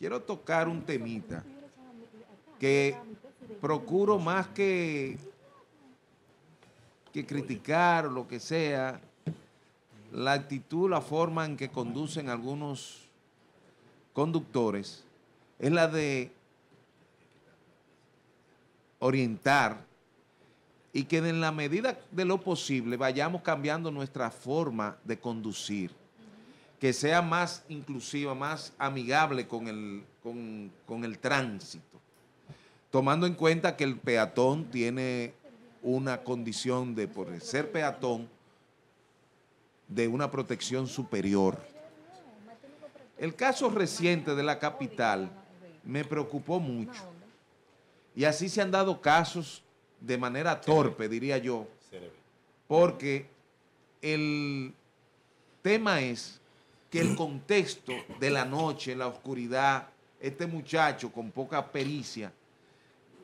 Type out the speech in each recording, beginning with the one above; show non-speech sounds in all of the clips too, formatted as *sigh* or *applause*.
quiero tocar un temita que procuro más que, que criticar o lo que sea, la actitud, la forma en que conducen algunos conductores, es la de orientar y que en la medida de lo posible vayamos cambiando nuestra forma de conducir que sea más inclusiva, más amigable con el, con, el tránsito, tomando en cuenta que el peatón tiene una condición de, por ser peatón, de una protección superior. El caso reciente de la capital me preocupó mucho. Y así se han dado casos de manera torpe, diría yo, porque el tema es que el mm. contexto de la noche, la oscuridad, este muchacho con poca pericia,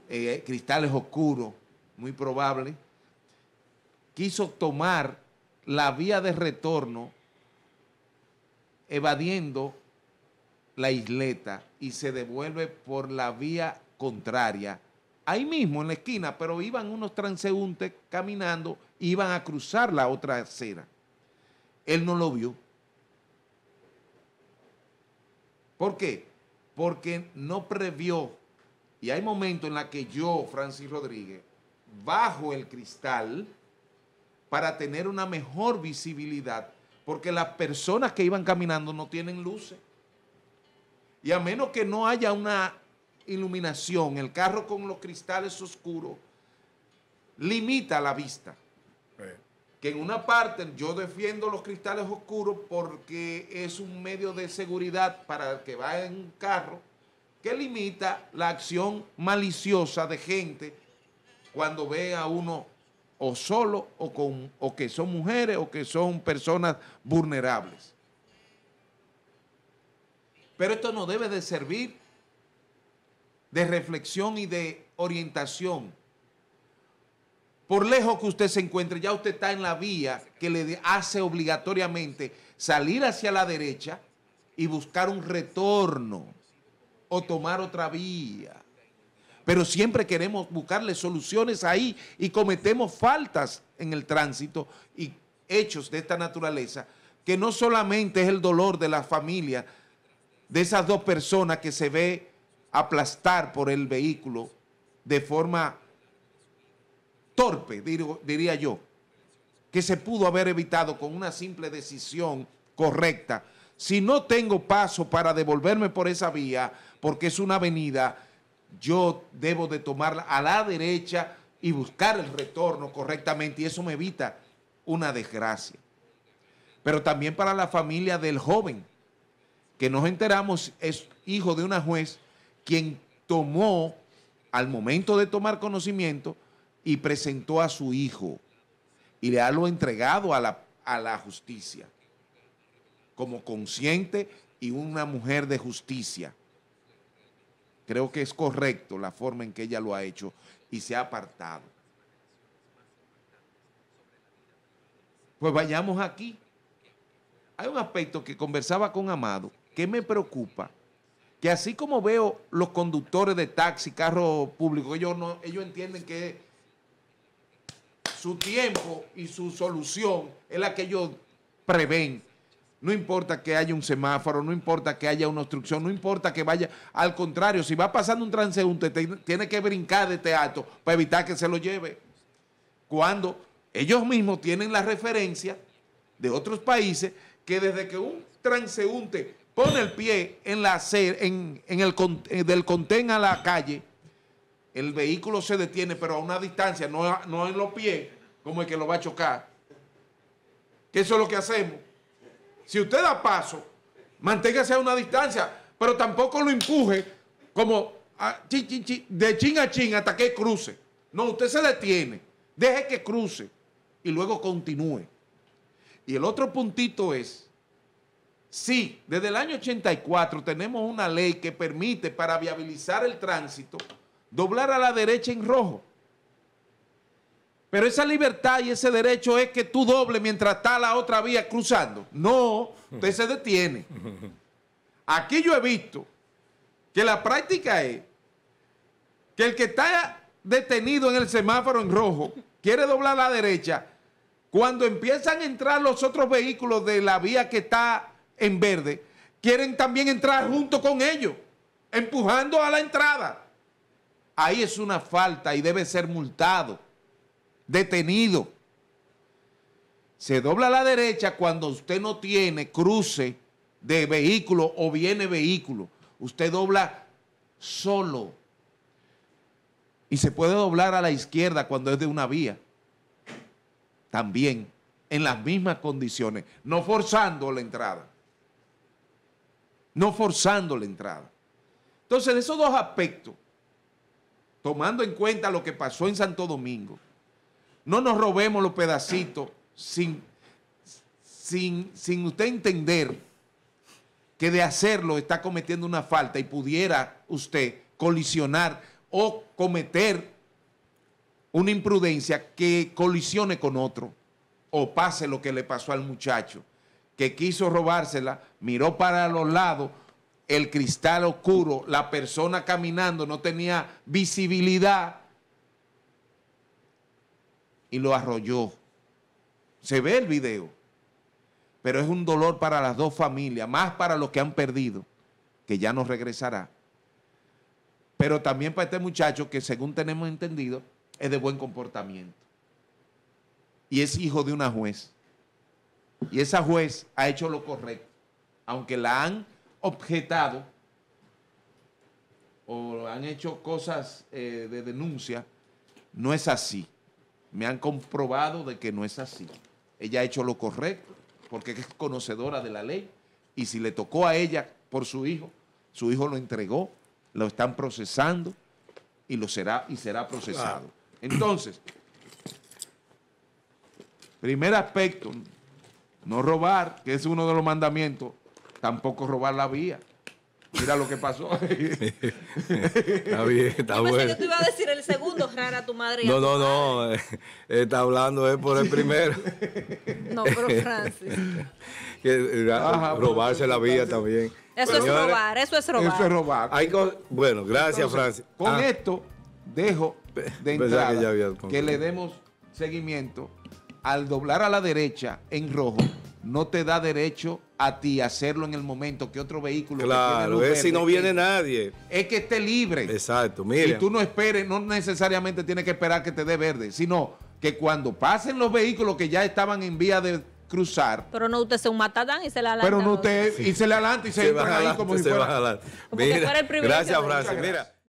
eh, cristales oscuros, muy probable, quiso tomar la vía de retorno evadiendo la isleta y se devuelve por la vía contraria. Ahí mismo en la esquina, pero iban unos transeúntes caminando, iban a cruzar la otra acera. Él no lo vio ¿Por qué? Porque no previó. Y hay momentos en los que yo, Francis Rodríguez, bajo el cristal para tener una mejor visibilidad, porque las personas que iban caminando no tienen luces. Y a menos que no haya una iluminación, el carro con los cristales oscuros limita la vista. Eh que en una parte yo defiendo los cristales oscuros porque es un medio de seguridad para el que va en un carro que limita la acción maliciosa de gente cuando ve a uno o solo o, con, o que son mujeres o que son personas vulnerables. Pero esto no debe de servir de reflexión y de orientación por lejos que usted se encuentre, ya usted está en la vía que le hace obligatoriamente salir hacia la derecha y buscar un retorno o tomar otra vía. Pero siempre queremos buscarle soluciones ahí y cometemos faltas en el tránsito y hechos de esta naturaleza, que no solamente es el dolor de la familia, de esas dos personas que se ve aplastar por el vehículo de forma torpe, diría yo, que se pudo haber evitado con una simple decisión correcta. Si no tengo paso para devolverme por esa vía, porque es una avenida, yo debo de tomarla a la derecha y buscar el retorno correctamente y eso me evita una desgracia. Pero también para la familia del joven, que nos enteramos es hijo de una juez quien tomó, al momento de tomar conocimiento, y presentó a su hijo y le ha lo entregado a la, la justicia como consciente y una mujer de justicia. Creo que es correcto la forma en que ella lo ha hecho y se ha apartado. Pues vayamos aquí. Hay un aspecto que conversaba con Amado que me preocupa, que así como veo los conductores de taxi, carro público, ellos, no, ellos entienden que su tiempo y su solución es la que ellos prevén. No importa que haya un semáforo, no importa que haya una obstrucción, no importa que vaya. Al contrario, si va pasando un transeúnte, tiene que brincar de teatro este para evitar que se lo lleve. Cuando ellos mismos tienen la referencia de otros países que desde que un transeúnte pone el pie en la eh, del contén a la calle, el vehículo se detiene, pero a una distancia, no, en los pies, como el que lo va a chocar. Que eso es lo que hacemos. Si usted da paso, manténgase a una distancia, pero tampoco lo empuje como ah, de chin a chin hasta que cruce. No, usted se detiene, deje que cruce y luego continúe. Y el otro puntito es, sí, desde el año 84 tenemos una ley que permite para viabilizar el tránsito doblar a la derecha en rojo. Pero esa libertad y ese derecho es que tú dobles mientras está la otra vía cruzando. No, usted se detiene. Aquí yo he visto que la práctica es que el que está detenido en el semáforo en rojo quiere doblar a la derecha. Cuando empiezan a entrar los otros vehículos de la vía que está en verde, quieren también entrar junto con ellos, empujando a la entrada ahí es una falta y debe ser multado, detenido. Se dobla a la derecha cuando usted no tiene cruce de vehículo o viene vehículo. Usted dobla solo. Y se puede doblar a la izquierda cuando es de una vía. También en las mismas condiciones, no forzando la entrada. No forzando la entrada. Entonces, de esos dos aspectos, tomando en cuenta lo que pasó en Santo Domingo, no nos robemos los pedacitos sin, sin, sin usted entender que de hacerlo está cometiendo una falta y pudiera usted colisionar o cometer una imprudencia que colisione con otro o pase lo que le pasó al muchacho que quiso robársela, miró para los lados, el cristal oscuro, la persona caminando no tenía visibilidad y lo arrolló. Se ve el video, pero es un dolor para las dos familias, más para los que han perdido, que ya no regresará, pero también para este muchacho que según tenemos entendido es de buen comportamiento y es hijo de una juez. Y esa juez ha hecho lo correcto, aunque la han objetado o han hecho cosas eh, de denuncia, no es así. Me han comprobado de que no es así. Ella ha hecho lo correcto porque es conocedora de la ley y si le tocó a ella por su hijo, su hijo lo entregó, lo están procesando y lo será y será procesado. Entonces, primer aspecto, no robar, que es uno de los mandamientos tampoco robar la vía. Mira lo que pasó. *laughs* está bien, está Yo pensé bueno. a decir el segundo, rara tu madre. no, no, no. Eh, está hablando él eh, por el primero. no, pero *laughs* Francis. que, eh, robarse la vía también. Eso es robar, eso es robar. Eso es robar. bueno, gracias, Francis. Con ah. esto dejo de entrar. que le demos seguimiento al doblar a la derecha en rojo no te da derecho a ti hacerlo en el momento que otro vehículo. Claro, es si no viene nadie. Es que esté libre. Exacto, mira. Y tú no esperes, no necesariamente tienes que esperar que te dé verde, sino que cuando pasen los vehículos que ya estaban en vía de cruzar. Pero no usted se un matadán y se le adelanta. Pero no usted, y se le adelanta y se, ahí como si fuera. Como Mira, fuera el privilegio. Gracias, Francis.